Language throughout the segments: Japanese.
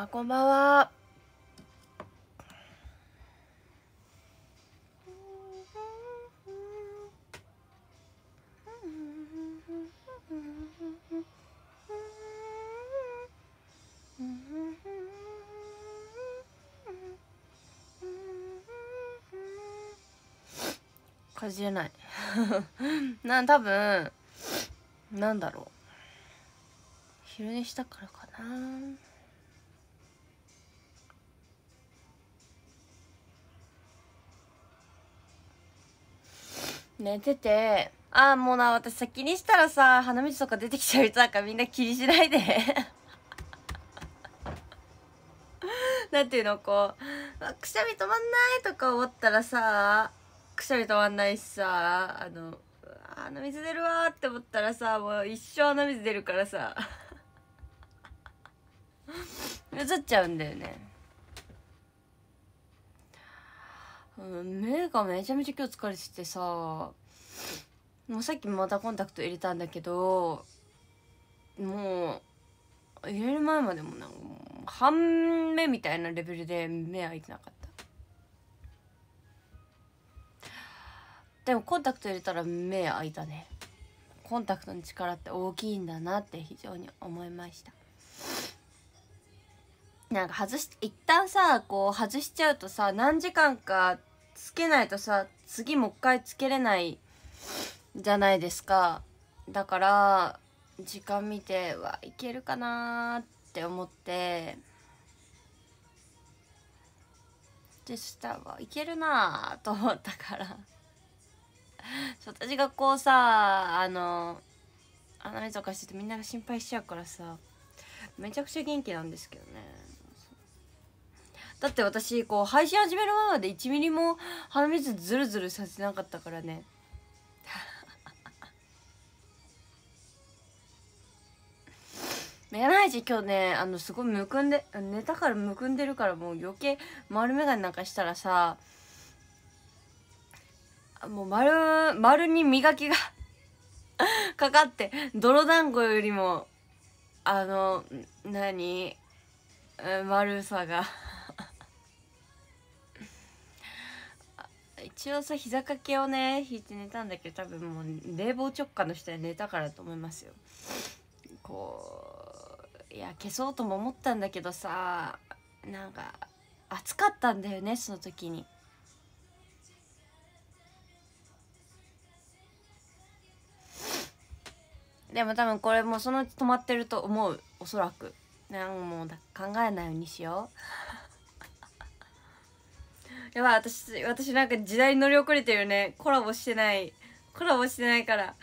あこんばんはかじれない なん多分なんだろう昼寝したからかな寝てて、ああ、もうな、私先にしたらさ、鼻水とか出てきちゃうとなんかみんな気にしないで なんていうの、こう、くしゃみ止まんないとか思ったらさ、くしゃみ止まんないしさ、あの、鼻水出るわーって思ったらさ、もう一生鼻水出るからさ、映 っちゃうんだよね。目がめちゃめちゃ今日疲れててさもうさっきまたコンタクト入れたんだけどもう入れる前までもなんか半目みたいなレベルで目開いてなかったでもコンタクト入れたら目開いたねコンタクトの力って大きいんだなって非常に思いましたなんか外し一旦さこう外しちゃうとさ何時間かつけないとさ次もう一回つけれないじゃないですかだから時間見てはいけるかなって思ってでしたはいけるなと思ったから私がこうさあのアナリとかしててみんなが心配しちゃうからさめちゃくちゃ元気なんですけどねだって私こう配信始める前まで1ミリも鼻水ズルズルさせなかったからね やな配信今日ねあのすごいむくんで寝たからむくんでるからもう余計丸眼鏡なんかしたらさもう丸丸に磨きが かかって泥団子よりもあの何丸さが一応さ膝掛けをね引いて寝たんだけど多分もう冷房直下の人で寝たからと思いますよこういや消そうとも思ったんだけどさなんか暑かったんだよねその時に。でも多分これもそのうち止まってると思うおそらくなんもう考えないようにしようやばい私私なんか時代に乗り遅れてるねコラボしてないコラボしてないから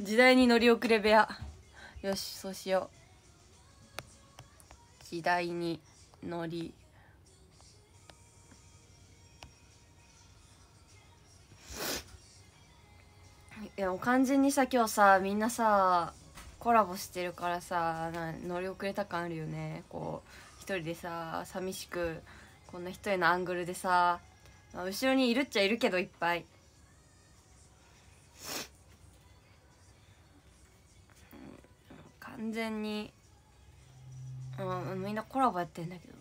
時代に乗り遅れ部屋よしそうしよう時代に乗りいやもう完全にさ今日さみんなさコラボしてるからさ乗り遅れた感あるよねこう一人でさ寂しくこんな人へのアングルでさ、まあ、後ろにいるっちゃいるけどいっぱい完全に、うん、みんなコラボやってんだけど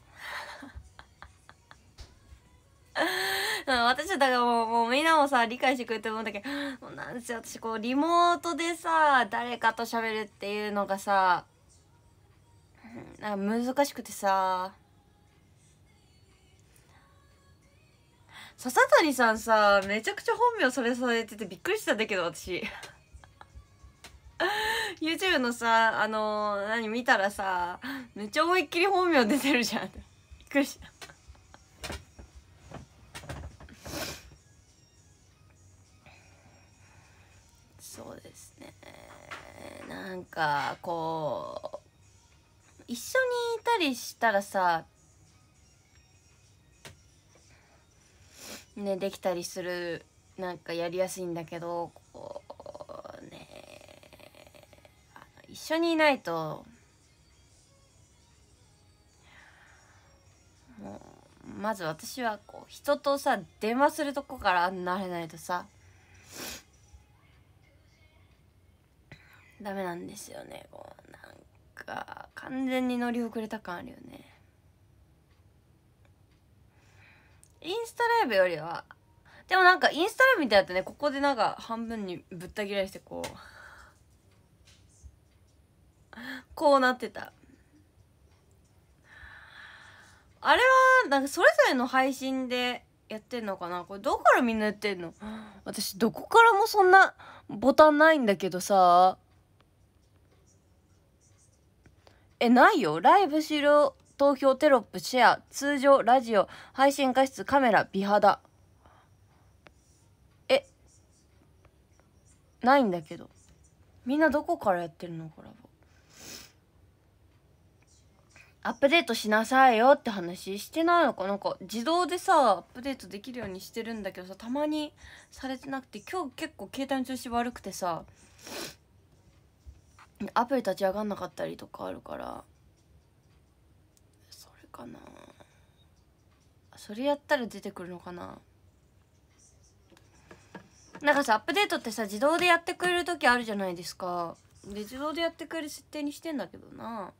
私はだからもうもうみんなもさ理解してくれてるもんだけどなんせ私こうリモートでさ誰かと喋るっていうのがさなんか難しくてさ笹谷さんさめちゃくちゃ本名それされててびっくりしたんだけど私 YouTube のさあのー、何見たらさめっちゃ思いっきり本名出てるじゃんびっくりしたそうですねなんかこう一緒にいたりしたらさねできたりするなんかやりやすいんだけどこうね一緒にいないともうまず私はこう人とさ電話するとこから慣れないとさダメなんですよねこうなんか完全に乗り遅れた感あるよねインスタライブよりはでもなんかインスタライブみたいだとねここでなんか半分にぶった切られしてこうこうなってたあれはなんかそれぞれの配信でやってんのかなこれどこからみんなやってんの私どこからもそんなボタンないんだけどさえないよライブしろ投票テロップシェア通常ラジオ配信画質カメラ美肌えないんだけどみんなどこからやってるのコラボアップデートしなさいよって話してないのかなんか自動でさアップデートできるようにしてるんだけどさたまにされてなくて今日結構携帯の調子悪くてさアプリ立ち上がんなかったりとかあるからかなそれやったら出てくるのかななんかさアップデートってさ自動でやってくれる時あるじゃないですかで自動でやってくれる設定にしてんだけどな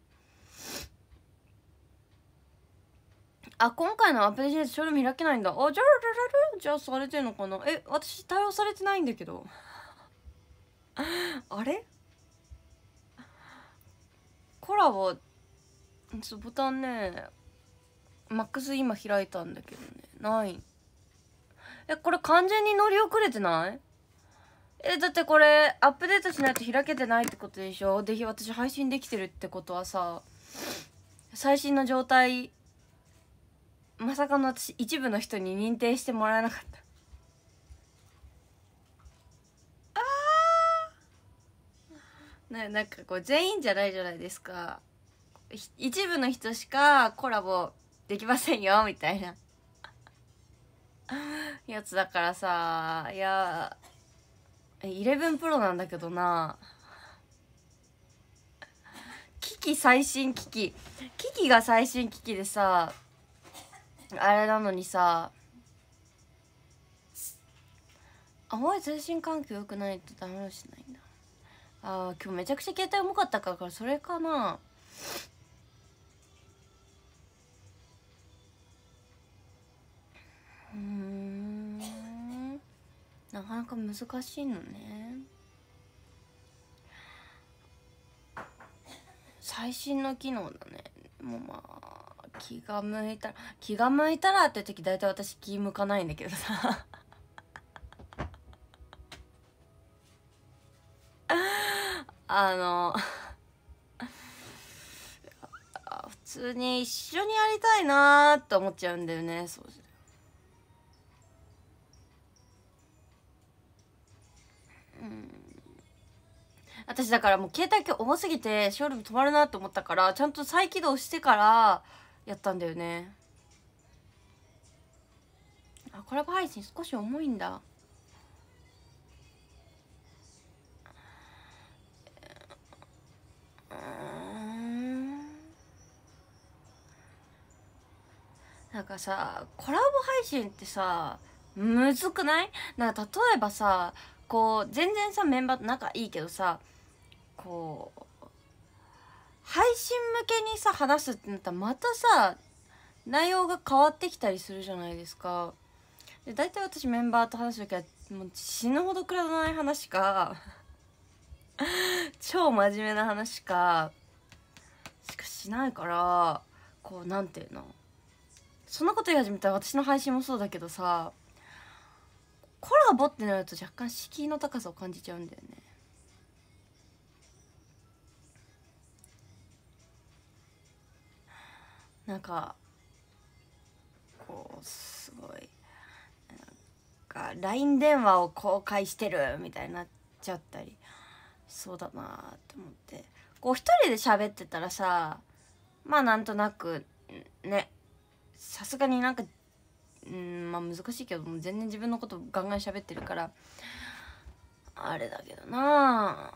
あ今回のアップデートでそれル開けないんだあじゃあじゃあされてんのかなえ私対応されてないんだけど あれコラボボタンねマックス今開いたんだけどねないえこれ完全に乗り遅れてないえだってこれアップデートしないと開けてないってことでしょひ私配信できてるってことはさ最新の状態まさかの私一部の人に認定してもらえなかったね、なんかこう全員じゃないじゃないですか一部の人しかコラボできませんよみたいなやつだからさいやイレブンプロなんだけどな機器最新機器機器が最新機器でさあれなのにさあんまり通信環境良くないとダメだしないんだああ今日めちゃくちゃ携帯重かったからそれかなうんなかなか難しいのね最新の機能だねもうまあ気が向いたら気が向いたらって時大体私気向かないんだけどさあの普通に一緒にやりたいなーって思っちゃうんだよねそう私だからもう携帯今日重すぎてショールーム止まるなと思ったからちゃんと再起動してからやったんだよねあコラボ配信少し重いんだなんかさコラボ配信ってさむずくないなんか例えばさこう全然さメンバーと仲いいけどさこう配信向けにさ話すってなったらまたさ内容が変わってきたりするじゃないですか。で大体私メンバーと話す時はもう死ぬほどくべらない話か 超真面目な話かしかしないからこう何て言うのそんなこと言い始めたら私の配信もそうだけどさコラボってなると若干敷居の高さを感じちゃうんだよねなんかこうすごいなんか LINE 電話を公開してるみたいになっちゃったりそうだなって思ってこう一人で喋ってたらさまあなんとなくねさすがになんかうんまあ難しいけども全然自分のことガンガン喋ってるからあれだけどな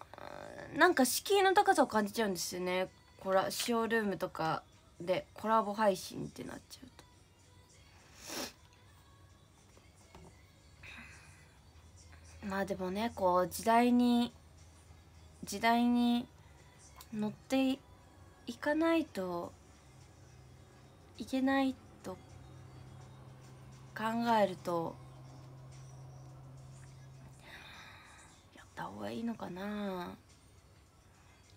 なんか敷居の高さを感じちゃうんですよねこラシオルームとかでコラボ配信ってなっちゃうとまあでもねこう時代に時代に乗っていかないといけないと考えるとやった方がいいのかな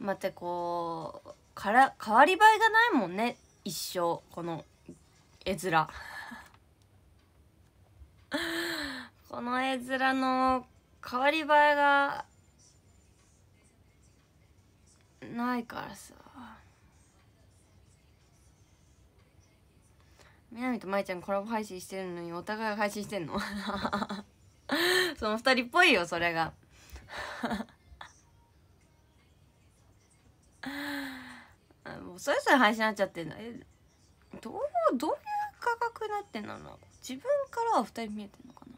またこうから変わり映えがないもんね一生この絵面 この絵面の変わり映えがないからさみなみとまいちゃんコラボ配信してるのにお互い配信してんの その2人っぽいよそれが そうそれぞれ配信になっちゃってんのえどうどういう価格になってんの自分からは2人見えてんのかな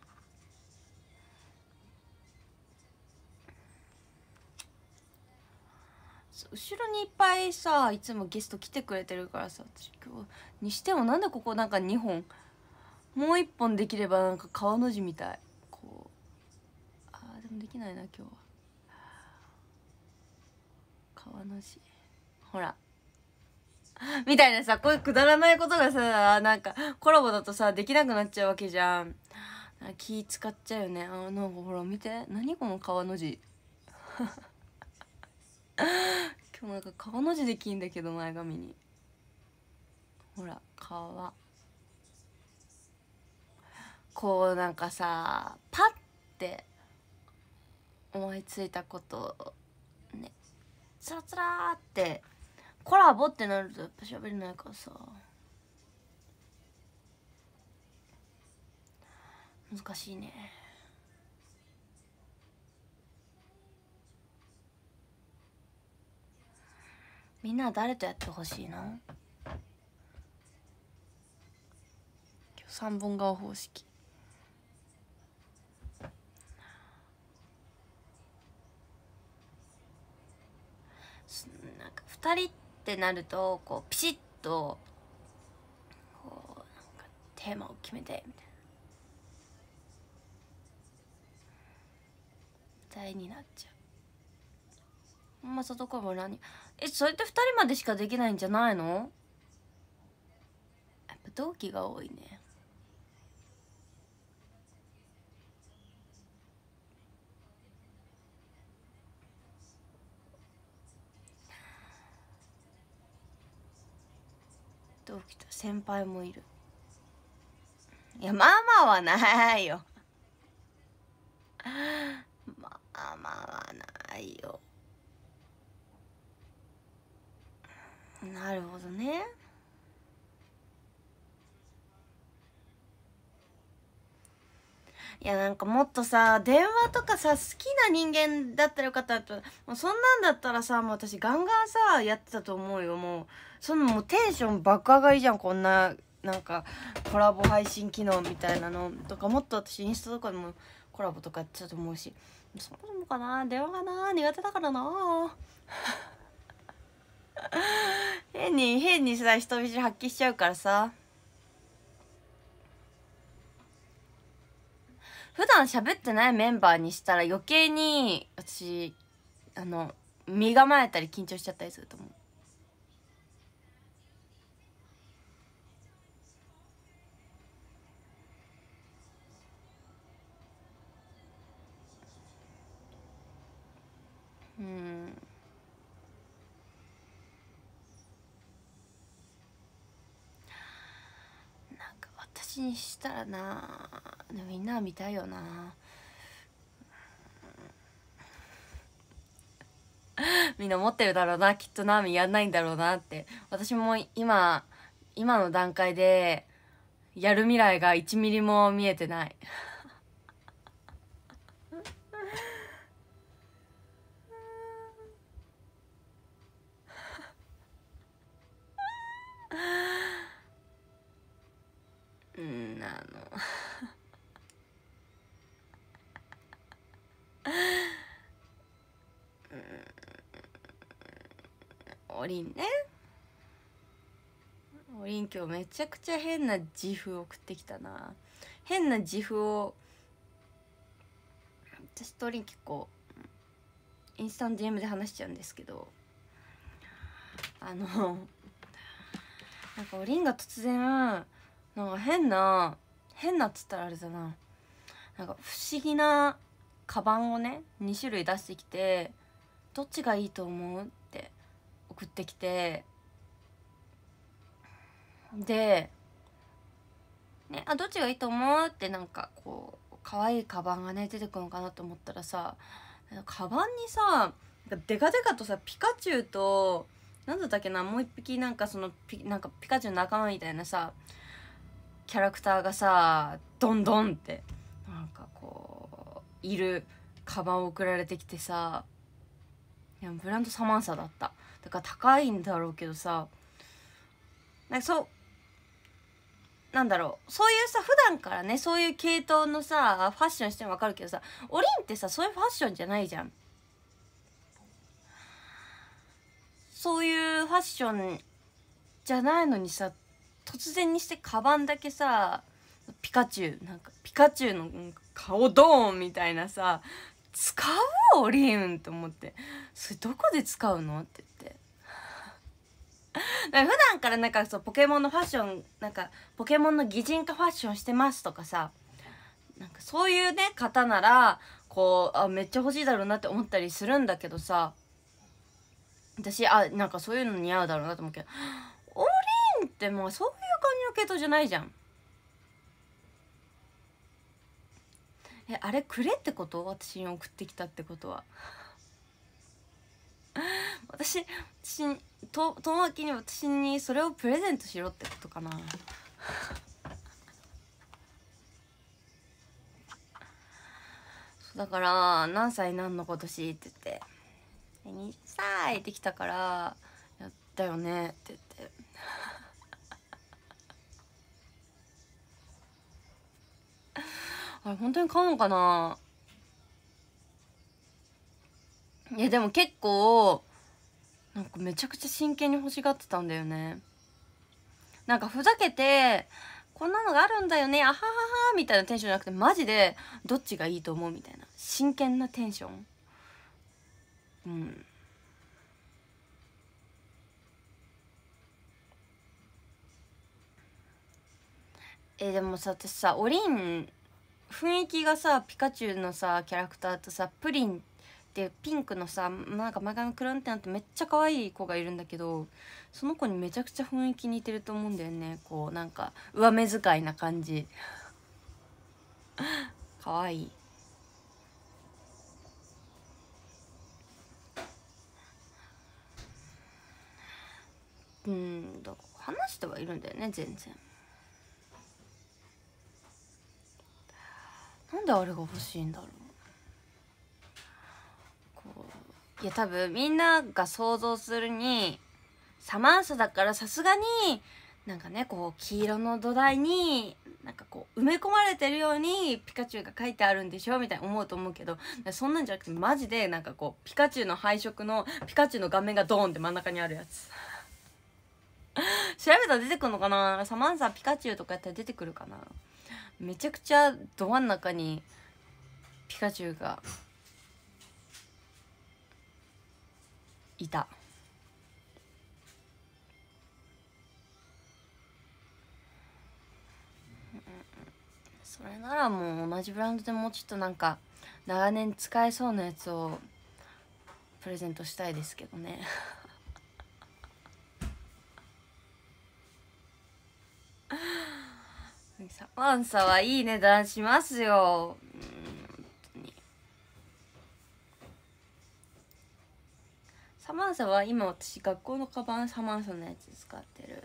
後ろにいっぱいさいつもゲスト来てくれてるからさ私今日にしてもなんでここなんか2本もう1本できればなんか川の字みたいこうあーでもできないな今日は川の字ほら みたいなさ、こういうくだらないことがさ、なんか、コラボだとさ、できなくなっちゃうわけじゃん。気使っちゃうよね。あ、なんかほら、見て。何この川の字。今日なんか川の字できんだけど、前髪に。ほら、川。こうなんかさ、パッって思いついたことをね、つらつらってコラボってなるとやっぱ喋れないからさ難しいねみんな誰とやってほしいな今日3本顔方式なんか2人ってってなるとこうピシッとこうなんかテーマを決めてみたいな。になっちゃうまさとかも何えそれって2人までしかできないんじゃないのやっぱ同期が多いね人先輩もいるいやママはないよまあはないよなるほどねいやなんかもっとさ電話とかさ好きな人間だったらよかったともうそんなんだったらさもう私ガンガンさやってたと思うよもうそのもうテンション爆上がりじゃんこんななんかコラボ配信機能みたいなのとかもっと私インスタとかでもコラボとかやっちゃうと思うしそもそもかな電話がな苦手だからな変に変にさ人見知り発揮しちゃうからさ普段喋ってないメンバーにしたら余計に私あの身構えたり緊張しちゃったりすると思うちにしたらなみんな見たいよな みんな持ってるだろうなきっとなみやんないんだろうなって私も今今の段階でやる未来が1ミリも見えてないりんねおりん今日めちゃくちゃ変な自負送ってきたな変な自負を私とおりん結構インスタの DM で話しちゃうんですけどあのなんかおりんが突然なんか変な変なっつったらあれだななんか不思議なカバンをね2種類出してきて「どっちがいいと思う?」っ送ってきてで、ね、あどっちがいいと思うってなんかこう可愛いカバンがね出てくるのかなと思ったらさカバンにさデカデカとさピカチュウと何だったっけなもう一匹なんかそのピなんかピカチュウの仲間みたいなさキャラクターがさどんどんってなんかこういるカバンを送られてきてさいやブランドサマンサだっただから高いんだろうけどさなんかそうなんだろうそういうさ普段からねそういう系統のさファッションしても分かるけどさオリンってさそういうファッションじゃないじゃんそういうファッションじゃないのにさ突然にしてカバンだけさピカチュウなんかピカチュウの顔ドーンみたいなさ使うオリンと思ってそれどこで使うのって 普段からなんかそうポケモンのファッションなんかポケモンの擬人化ファッションしてますとかさなんかそういうね方ならこうあめっちゃ欲しいだろうなって思ったりするんだけどさ私あなんかそういうの似合うだろうなと思うけどオリンってもうそういう感じの系統じゃないじゃん。えあれくれってこと私に送ってきたってことは。私しと友きに私にそれをプレゼントしろってことかなだから「何歳何の今年」って言って「2歳」って来たから「やったよね」って言って。あれ本当に買うのかないやでも結構なんかめちゃくちゃ真剣に欲しがってたんだよねなんかふざけてこんなのがあるんだよねあはははみたいなテンションじゃなくてマジでどっちがいいと思うみたいな真剣なテンションうんえでもさ私さおりん雰囲気がさピカチュウのさキャラクターとさプリンってピンクのさなんか前髪くるんってなってめっちゃ可愛い子がいるんだけどその子にめちゃくちゃ雰囲気似てると思うんだよねこうなんか上目遣いな感じ 可愛いうんだから話してはいるんだよね全然なんであれが欲しいんだろういや多分みんなが想像するにサマンサだからさすがになんかねこう黄色の土台になんかこう埋め込まれてるようにピカチュウが書いてあるんでしょみたいに思うと思うけどそんなんじゃなくてマジでなんかこうピカチュウの配色のピカチュウの画面がドーンって真ん中にあるやつ調べたら出てくるのかなサマンサピカチュウとかやったら出てくるかなめちゃくちゃど真ん中にピカチュウがいたそれならもう同じブランドでもうちょっとなんか長年使えそうなやつをプレゼントしたいですけどね ワンサはいい値段しますよサマンサは今私学校のカバンサマンサのやつ使ってる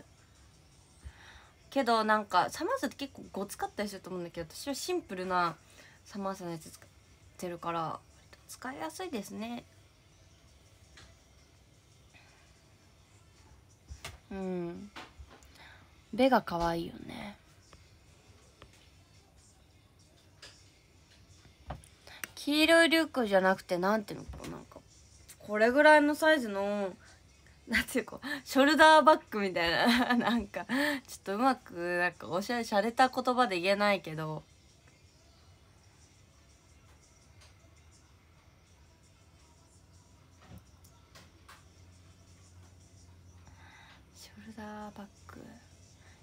けどなんかサマンサって結構ごつかったりすると思うんだけど私はシンプルなサマンサのやつ使ってるから使いやすいですねうん目が可愛いよね黄色いリュックじゃなくてなんていうのかなこれぐらいのサイズのなんていうかショルダーバッグみたいな なんかちょっとうまくなんかおしゃれしゃれた言葉で言えないけどショルダーバッグ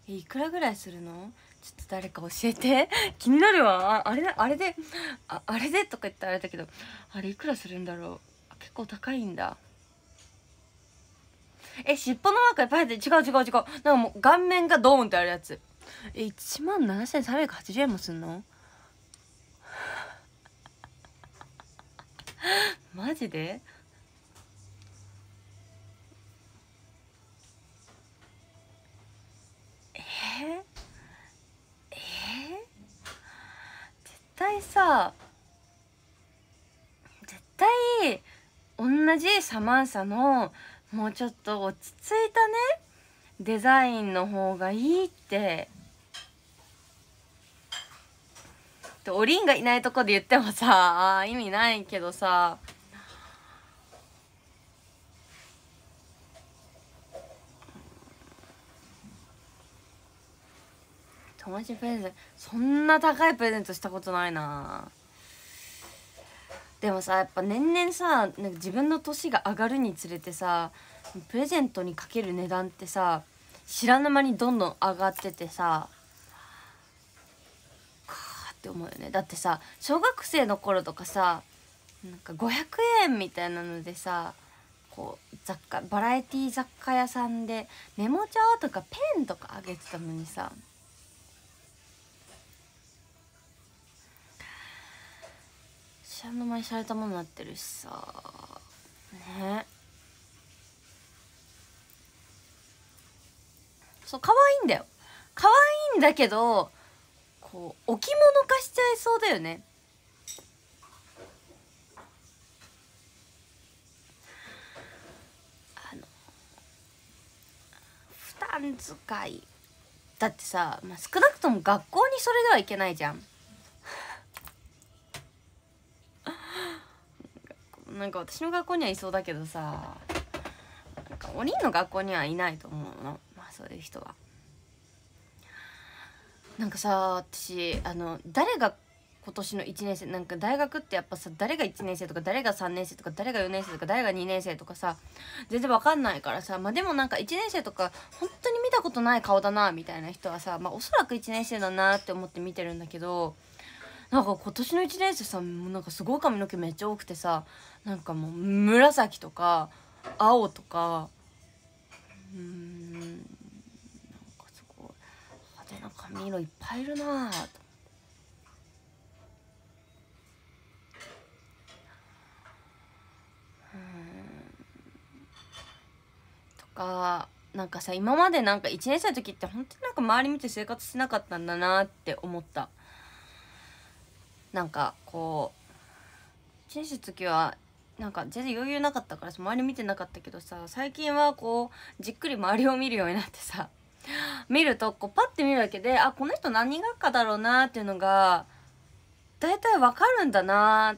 いくらぐらいするのちょっと誰か教えて 気になるわあれあれでああれでとか言ってあれだけどあれいくらするんだろう結構高いんだえ尻尾のマークいっぱいっ違う違う違うなんかもう顔面がドーンってあるやつえ1万7380円もすんの マジでええー、絶対さ絶対同じサマンサのもうちょっと落ち着いたねデザインの方がいいってでおりんがいないとこで言ってもさ意味ないけどさ友達プレゼントそんな高いプレゼントしたことないなでもさやっぱ年々さなんか自分の年が上がるにつれてさプレゼントにかける値段ってさ知らぬ間にどんどん上がっててさかーって思うよねだってさ小学生の頃とかさなんか500円みたいなのでさこう雑貨バラエティ雑貨屋さんでメモ帳とかペンとかあげてたのにさしゃの間にれたものになってるしさねそう可愛いんだよ可愛いんだけどこう置物化しちゃいそうだよねあの負担使いだってさ、まあ、少なくとも学校にそれではいけないじゃんなんか私の学校にはいそうだけどさなんかおりの学校にはいないと思うの、まあ、そういう人は。なんかさ私あの誰が今年の1年生なんか大学ってやっぱさ誰が1年生とか誰が3年生とか誰が4年生とか誰が2年生とかさ全然わかんないからさまあでもなんか1年生とか本当に見たことない顔だなみたいな人はさまあおそらく1年生だなって思って見てるんだけどなんか今年の1年生さもなんかすごい髪の毛めっちゃ多くてさなんかもう紫とか青とかうんなんかすごい派手な髪色いっぱいいるなあと。かなんかさ今までなんか1年生の時って本当になんか周り見て生活しなかったんだなって思ったなんかこう1年生の時はなんか全然余裕なかったから周り見てなかったけどさ最近はこうじっくり周りを見るようになってさ 見るとこうパッて見るだけであこの人何学科だろうなっていうのが大体わかるんだなっ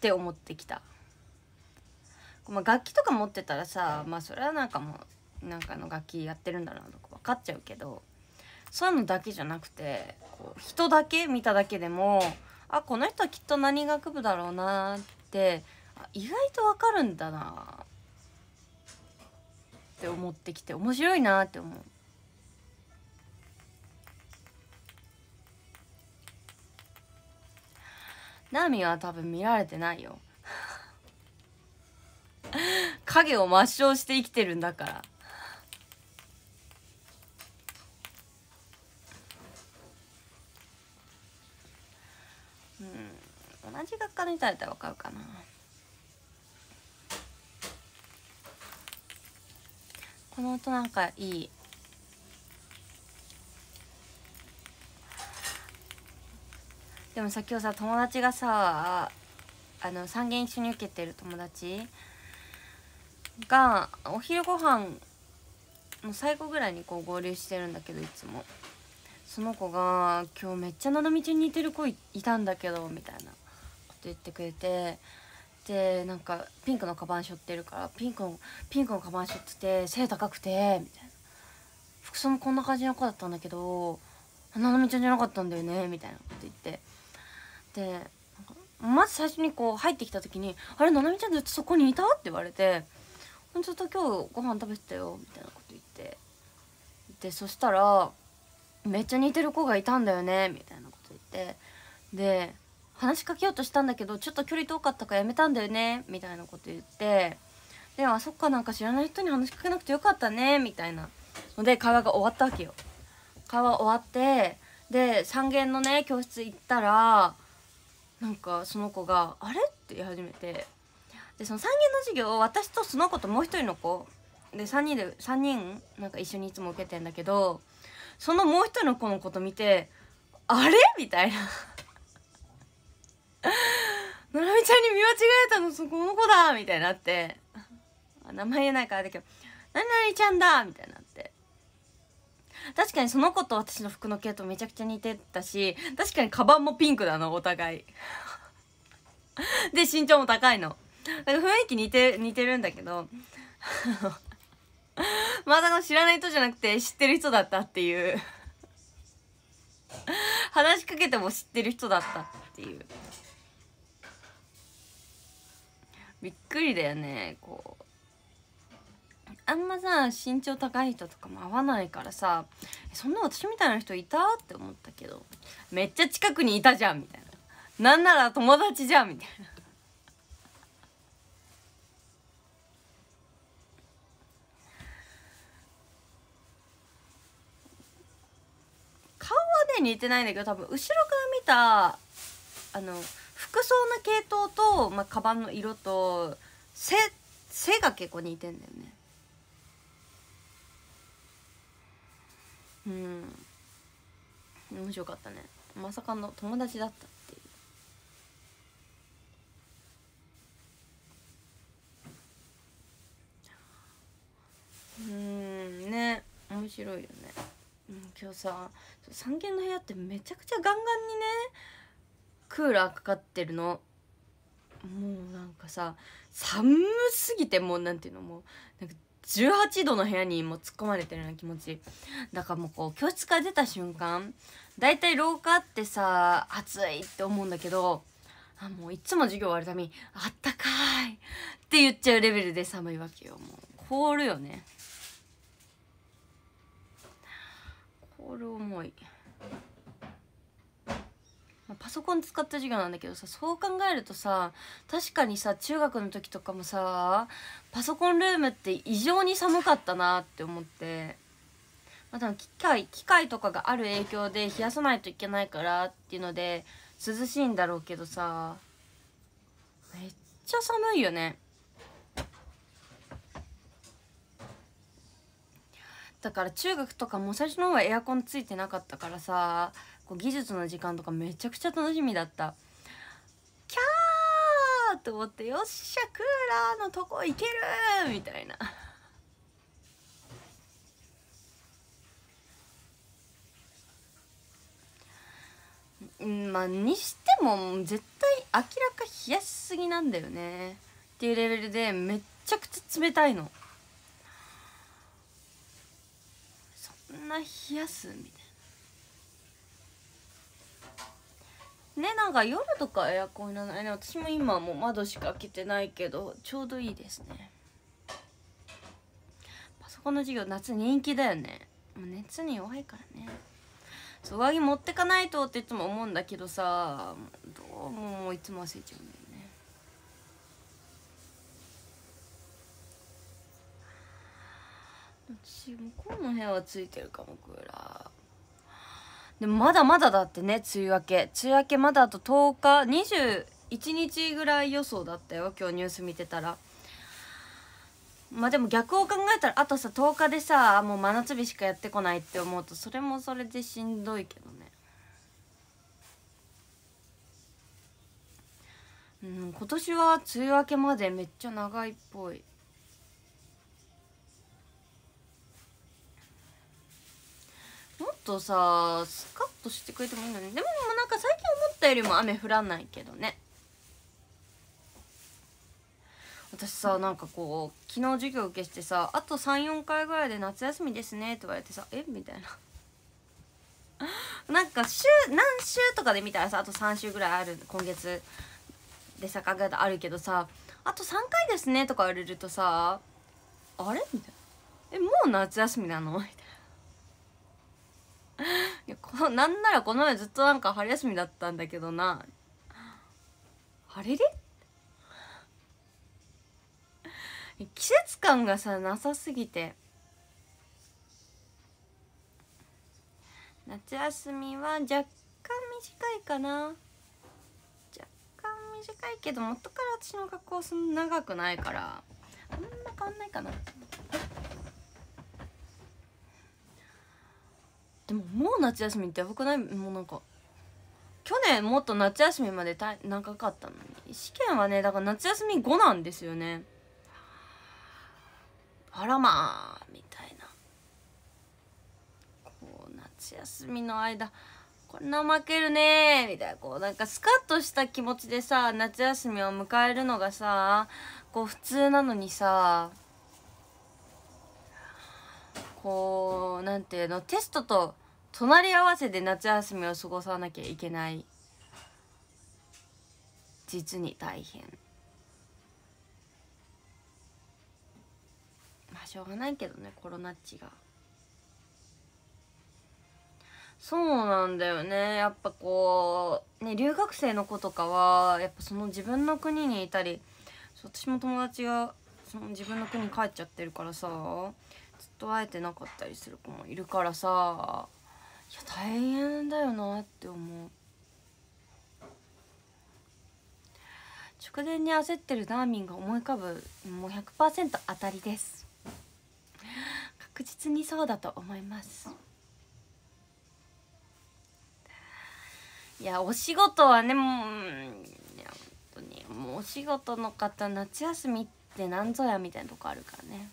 て思ってきた。まあ、楽器とか持ってたらさまあそれはなんかもうなんかの楽器やってるんだろなとか分かっちゃうけどそういうのだけじゃなくてこう人だけ見ただけでもあこの人はきっと何学部だろうなって意外とわかるんだなって思ってきて面白いなって思う。ナミは多分見られてないよ 影を抹消して生きてるんだからうん同じ学科にされたらわかるかなこの音なんかいいでもさ今日さ友達がさあの三軒一緒に受けてる友達がお昼ご飯の最後ぐらいにこう合流してるんだけどいつもその子が「今日めっちゃななみちゃんに似てる子いたんだけど」みたいなこと言ってくれてでなんかピンクのカバン背負ってるからピンクのピンクのカバン背負ってて背高くてみたいな服装もこんな感じの子だったんだけどなのみちゃんじゃなかったんだよねみたいなこと言ってでまず最初にこう入ってきた時に「あれななみちゃんずっとそこにいた?」って言われて「ずっと今日ご飯食べてたよ」みたいなこと言ってでそしたら「めっちゃ似てる子がいたんだよね」みたいなこと言ってで話しかけようとしたんだけどちょっと距離遠かったからやめたんだよねみたいなこと言ってで「あそっかなんか知らない人に話しかけなくてよかったね」みたいなので会話が終わったわけよ。会話終わってで3限のね教室行ったらなんかその子が「あれ?」って言い始めてでその3限の授業を私とその子ともう一人の子で3人で3人なんか一緒にいつも受けてんだけどそのもう一人の子のこと見て「あれ?」みたいな。ななみちゃんに見間違えたのそこの子だみたいになって名前言えないからだけど「なになにちゃんだ」みたいになって確かにその子と私の服の系統めちゃくちゃ似てたし確かにカバンもピンクだなお互いで身長も高いのなんか雰囲気似て似てるんだけどまだの知らない人じゃなくて知ってる人だったっていう話しかけても知ってる人だったっていうびっくりだよねこうあんまさ身長高い人とかも合わないからさそんな私みたいな人いたって思ったけどめっちゃ近くにいたじゃんみたいななんなら友達じゃんみたいな顔はね似てないんだけど多分後ろから見たあの服装の系統と、まあ、カバンの色と背背が結構似てんだよねうん面白かったねまさかの友達だったっていううんね面白いよね、うん、今日さ三軒の部屋ってめちゃくちゃガンガンにねクーラーかかってるのもうなんかさ寒すぎてもうなんていうのもうなんか18度の部屋にも突っ込まれてるような気持ちだからもうこう教室から出た瞬間だいたい廊下ってさ暑いって思うんだけどあもういつも授業終わるために「あったかい!」って言っちゃうレベルで寒いわけよもう凍るよね凍る重い。パソコン使った授業なんだけどさそう考えるとさ確かにさ中学の時とかもさパソコンルームって異常に寒かったなって思って。まあ、多分機械機械とかがある影響で冷やさないといけないからっていうので涼しいんだろうけどさめっちゃ寒いよねだから中学とかも最初の方はエアコンついてなかったからさこう技術の時間とかめちゃくちゃ楽しみだったキャーと思ってよっしゃクーラーのとこ行けるみたいな。まあにしても絶対明らか冷やしすぎなんだよねっていうレベルでめっちゃくちゃ冷たいのそんな冷やすみたいなねなんか夜とかエアコンいらないね私も今もう窓しか開けてないけどちょうどいいですねパソコンの授業夏人気だよねもう熱に弱いからねそう上着持ってかないとっていつも思うんだけどさどうももういつも忘れちゃうんだよね私向こうの部屋はついてるかもクーラーでもまだまだだってね梅雨明け梅雨明けまだあと10日21日ぐらい予想だったよ今日ニュース見てたらまあでも逆を考えたらあとさ10日でさもう真夏日しかやってこないって思うとそれもそれでしんどいけどねうん今年は梅雨明けまでめっちゃ長いっぽいとさスカッとしてくれてもいいのにでももうなんか最近思ったよりも雨降らないけどね私さなんかこう昨日授業受けしてさあと34回ぐらいで夏休みですねって言われてさえみたいな なんか週何週とかで見たらさあと3週ぐらいある今月でさ考えたあるけどさあと3回ですねとか言われるとさあれみたいなえもう夏休みなのみたいないやこなんならこの前ずっとなんか春休みだったんだけどなあれれ季節感がさなさすぎて夏休みは若干短いかな若干短いけど元から私の学校そんな長くないからあんま変わんないかなでももう夏休みってやばくないもうなんか去年もっと夏休みまでた長かったのに試験はねだから夏休み後なんですよねあらまあみたいなこう夏休みの間こんな負けるねみたいなこうなんかスカッとした気持ちでさ夏休みを迎えるのがさこう普通なのにさこうなんていうのテストと隣り合わせで夏休みを過ごさなきゃいけない実に大変まあしょうがないけどねコロナっちがそうなんだよねやっぱこうね留学生の子とかはやっぱその自分の国にいたり私も友達がその自分の国帰っちゃってるからさと会えてなかったりする子もいるからさいや大変だよなって思う直前に焦ってるダーミンが思い浮かぶもう100%当たりです確実にそうだと思いますいやお仕事はねもういや本当にもうお仕事の方夏休みってなんぞやみたいなとこあるからね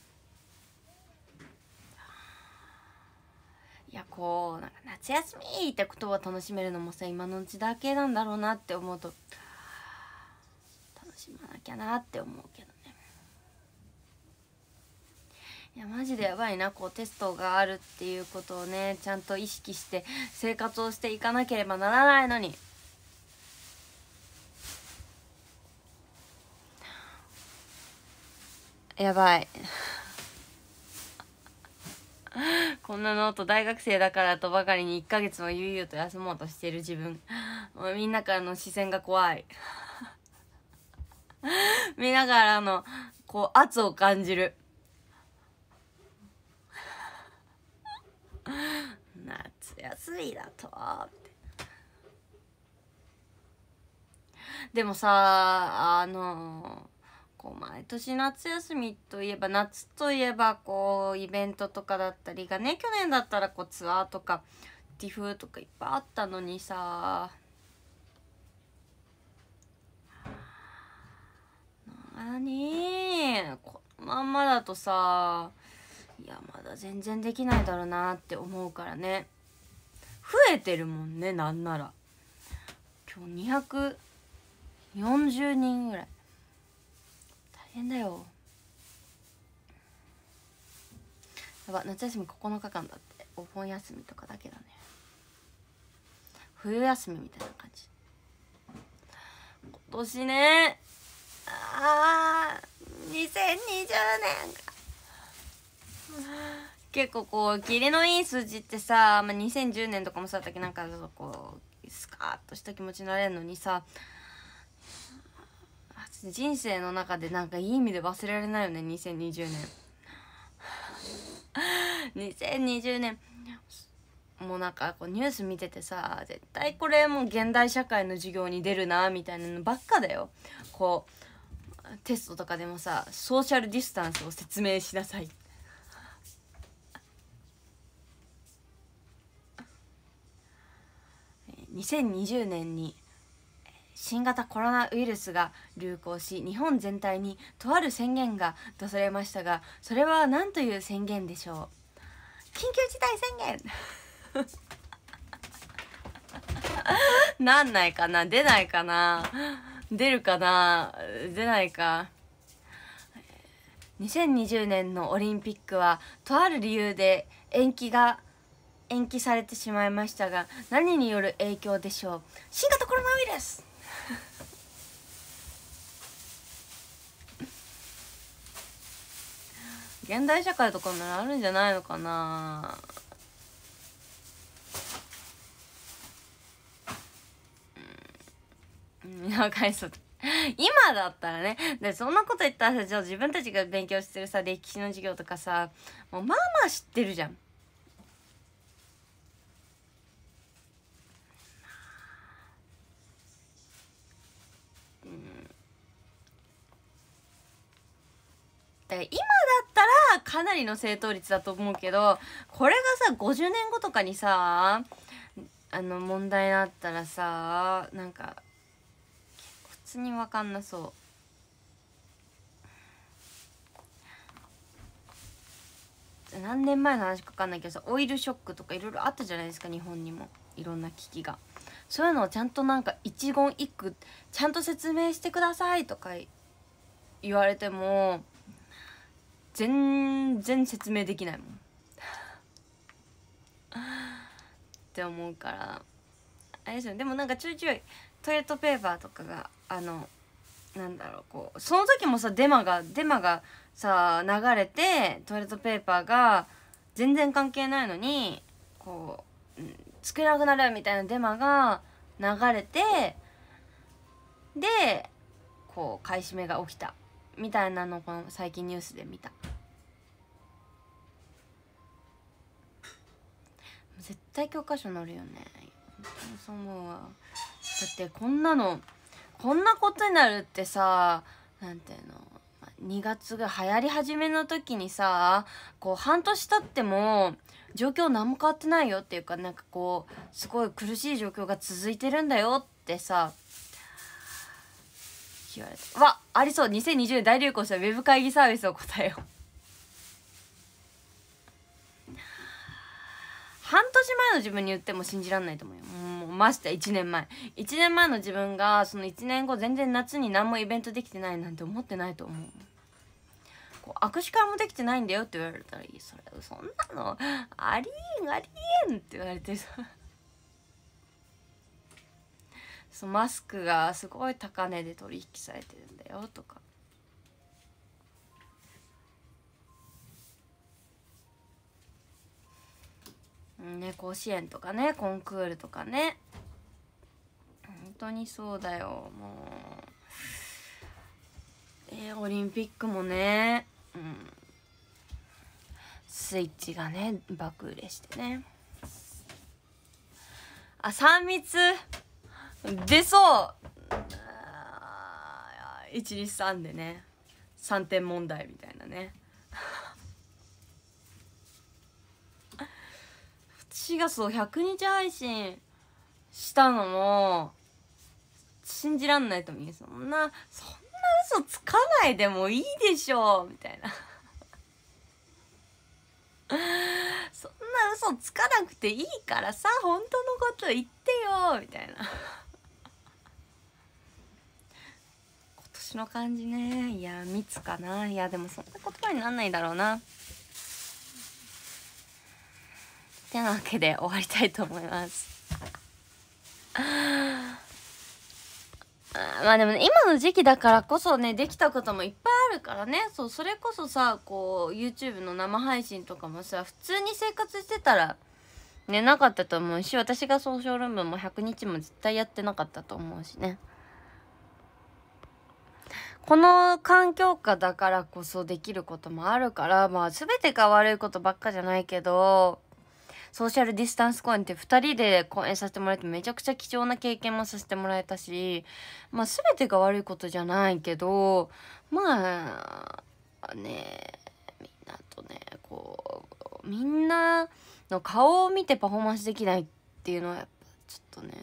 いやこうなんか夏休みってことを楽しめるのもさ今のうちだけなんだろうなって思うと楽しまなきゃなって思うけどねいやマジでやばいなこうテストがあるっていうことをねちゃんと意識して生活をしていかなければならないのに。やばい こんなノート大学生だからとばかりに1ヶ月も悠々と休もうとしてる自分みんなからの視線が怖い 見ながらのこう圧を感じる 夏休みだとでもさあのーこう毎年夏休みといえば夏といえばこうイベントとかだったりがね去年だったらこうツアーとかティフとかいっぱいあったのにさなにこのまんまだとさいやまだ全然できないだろうなって思うからね増えてるもんねなんなら今日240人ぐらい。変だよやば夏休み9日間だってお盆休みとかだけだね冬休みみたいな感じ今年ねああ2020年か結構こう霧のいい数字ってさ、まあ、2010年とかもそうだったけなんかこうスカーッとした気持ちになれるのにさ人生の中でなんかいい意味で忘れられないよね2020年2020年もうなんかこうニュース見ててさ絶対これもう現代社会の授業に出るなみたいなのばっかだよこうテストとかでもさソーシャルディスタンスを説明しなさい2020年に新型コロナウイルスが流行し日本全体にとある宣言が出されましたがそれは何という宣言でしょう緊急事態宣言 なんないかな出ないかな出るかな出ないか2020年のオリンピックはとある理由で延期が延期されてしまいましたが何による影響でしょう新型コロナウイルス現代社会とかならあるんじゃないのかなやかいそう今だったらねでそんなこと言ったらさじゃあ自分たちが勉強してるさ歴史の授業とかさもうまあまあ知ってるじゃんだ今だったらかなりの正答率だと思うけどこれがさ50年後とかにさあの問題がなったらさなんか普通に分かんなそう。何年前の話か分かんないけどさオイルショックとかいろいろあったじゃないですか日本にもいろんな危機がそういうのをちゃんとなんか一言一句ちゃんと説明してくださいとか言われても全然説明できないもんって思うからあれですよでもなんかちょいちょいトイレットペーパーとかがあのなんだろうこうその時もさデマがデマがさ流れてトイレットペーパーが全然関係ないのにこう作れなくなるみたいなデマが流れてでこう買い占めが起きたみたいなのをこの最近ニュースで見た。絶対教科書載るよねそう思うわだってこんなのこんなことになるってさなんていうの2月が流行り始めの時にさこう半年経っても状況何も変わってないよっていうかなんかこうすごい苦しい状況が続いてるんだよってさ言われて「わありそう2020年大流行したウェブ会議サービスを答えよう半年前の自分に言っても信じらんないと思うよもうまして1年前1年前の自分がその1年後全然夏に何もイベントできてないなんて思ってないと思うこう握手会もできてないんだよって言われたらいいそれそんなのありえんありえんって言われてさそうマスクがすごい高値で取引されてるんだよとかね甲子園とかねコンクールとかね本当にそうだよもうえー、オリンピックもねうんスイッチがね爆売れしてねあ三密出そう123でね3点問題みたいなね4月を100日配信したのも信じらんないと思うそんなそんな嘘つかないでもいいでしょみたいな そんな嘘つかなくていいからさ本当のこと言ってよみたいな 今年の感じねいや密かないやでもそんな言葉になんないだろうなてなわけで終わりたいと思いますまあでもね今の時期だからこそねできたこともいっぱいあるからねそうそれこそさこう YouTube の生配信とかもさ普通に生活してたらねなかったと思うし私がソーシャルームも100日も絶対やってなかったと思うしねこの環境下だからこそできることもあるからまあ全てが悪いことばっかじゃないけどソーシャルディスタンス公演って2人で公演させてもらえてめちゃくちゃ貴重な経験もさせてもらえたし、まあ全てが悪いことじゃないけど、まあ、ね、みんなとね、こう、みんなの顔を見てパフォーマンスできないっていうのはやっぱちょっとね、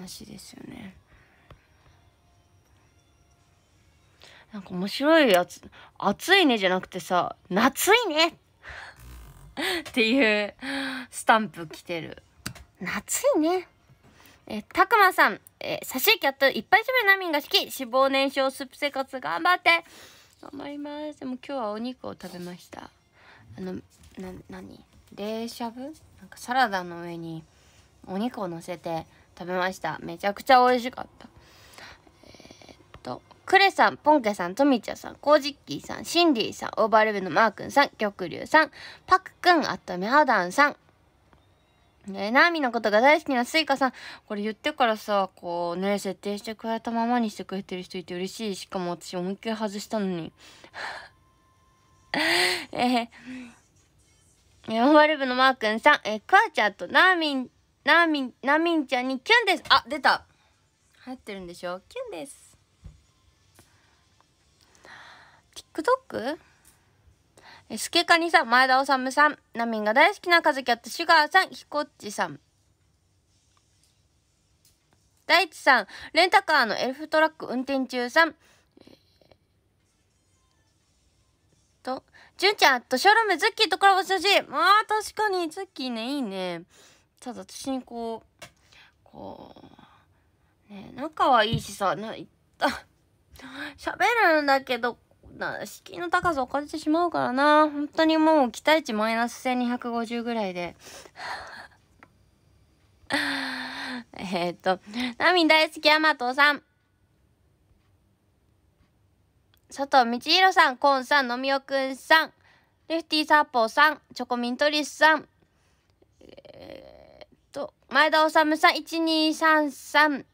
悲しいですよね。なんか面白いやつ、暑いねじゃなくてさ、夏いね っていうスタンプ来てる。夏いね。え、たくまさん、え、差しキャットいっぱい食べるナミンが好き。脂肪燃焼スープ生活頑張って。頑張ります。でも今日はお肉を食べました。あの、な、なに冷しゃぶなんかサラダの上にお肉を乗せて食べました。めちゃくちゃ美味しかった。クレさん、ポンケさん、とみちゃんさん、コージッキーさん、シンディさん、オーバーレベのマー君さん、玉龍さん、パクくん、あとメはダンさん、ねえ、ナーミのことが大好きなスイカさん。これ言ってからさ、こうね、設定してくれたままにしてくれてる人いて嬉しい。しかも私思いっきり外したのに。えー、オーバルブのマー君さん。えー、クワちゃんとナーミン、ナーミン、ナーミンちゃんにキュンです。あ、出た。流行ってるんでしょキュンです。TikTok? えスケカニさん、前田治さん、ナミンが大好きなカズキャット、シュガーさん、ヒコッチさん。大地さん、レンタカーのエルフトラック運転中さん。と、じゅんちゃんとショールームズッキーとコラボしてほしい。まあ、確かにズッキーね、いいね。ただ、私にこう、こう、ね、仲はいいしさ、な、いった。喋るんだけど、だ敷居の高さを感じてしまうからな本当にもう期待値マイナス1250ぐらいで えっとナミ大好きヤマトさん佐藤道弘さんコンさんのみおくんさんレフティーサーポーさんチョコミントリスさんえー、っと前田治さん1233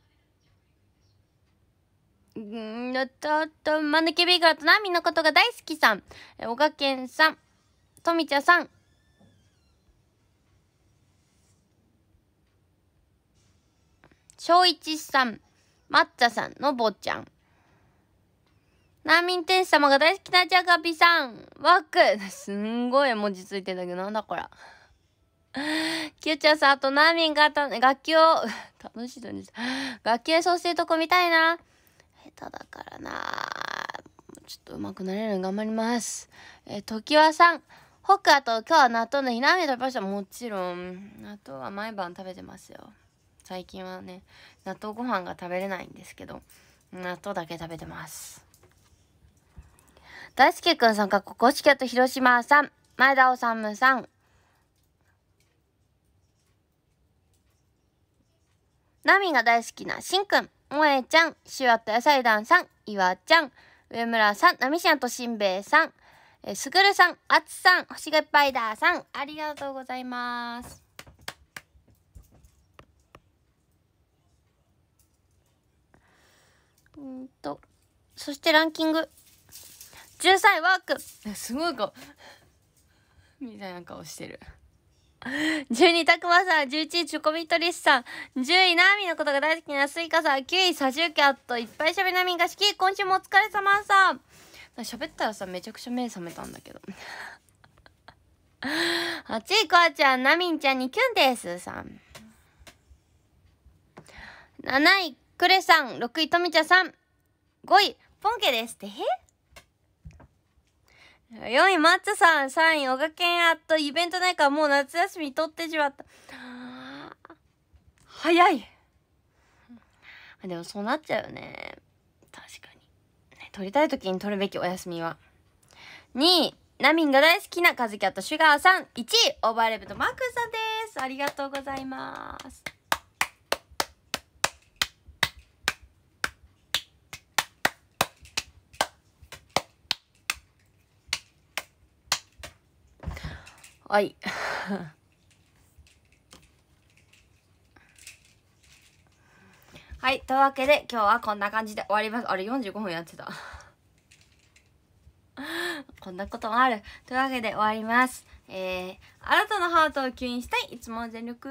んー、ちょっと、マヌケビーグーとナミのことが大好きさん。え、小賀健さん。とみちゃさん。小一さん。抹茶さん。のぼちゃん。ナミン天使様が大好きなジャガピさん。ワーク。すんごい絵文字ついてんだけど、なんだこれ。キューチャーさん、あとナーミンが楽器を、楽しいでに楽器演奏してるとこ見たいな。下手だからなちょっと上手くなれるように頑張ります。えー、時はさん。ホクアと今日は納豆のひなあめ食べました。もちろん。納豆は毎晩食べてますよ。最近はね、納豆ご飯が食べれないんですけど、納豆だけ食べてます。大輔くんさんか、ここしきゃと広島さん。前田治さん。ナミが大好きなしんくん。もえちゃん、シュワット野菜団さん、いわちゃん、上村さん、なみしゃんとしんべヱさん、えすぐるさん、あつさん、星がいっぱいださん、ありがとうございます。うんと、そしてランキング。13位、ワーク。すごいか。みたいな顔してる。12 位、たくまさん。11位、チョコビットリスさん。10位、なーみのことが大好きなスイカさん。9位、サジュキャット。いっぱいしゃべなみんが好き。今週もお疲れ様さん。喋ったらさ、めちゃくちゃ目覚めたんだけど。8 位、こあちゃん。なみんちゃんにキュンです。さん。7位、クレさん。6位、とみちゃさん。5位、ポンケです。ってへ4位、マッツさん。3位、ケンアッとイベントないからもう夏休み取ってしまった。早い。でもそうなっちゃうよね。確かに。ね、取りたい時に取るべきお休みは。2位、ナミンが大好きなカズキャットシュガーさん。1位、オーバーレブとマックさんです。ありがとうございます。はいはい、というわけで今日はこんな感じで終わります。あれ45分やってた こんなこともある。というわけで終わります。えー、あなたのハートを吸引したい。いつも全力。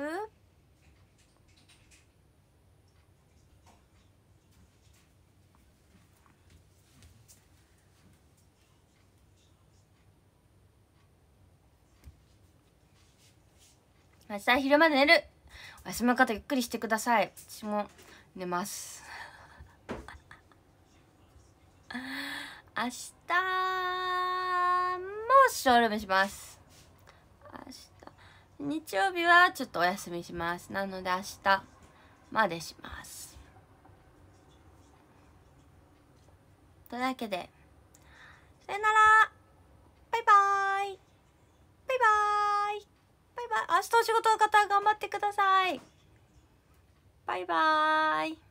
明日昼まで寝るお休みの方ゆっくりしてください私も寝ます 明日もショールームします明日日曜日はちょっとお休みしますなので明日までしますというわけでさよならバイバイバイバイバイバイ。明日お仕事の方頑張ってください。バイバイ。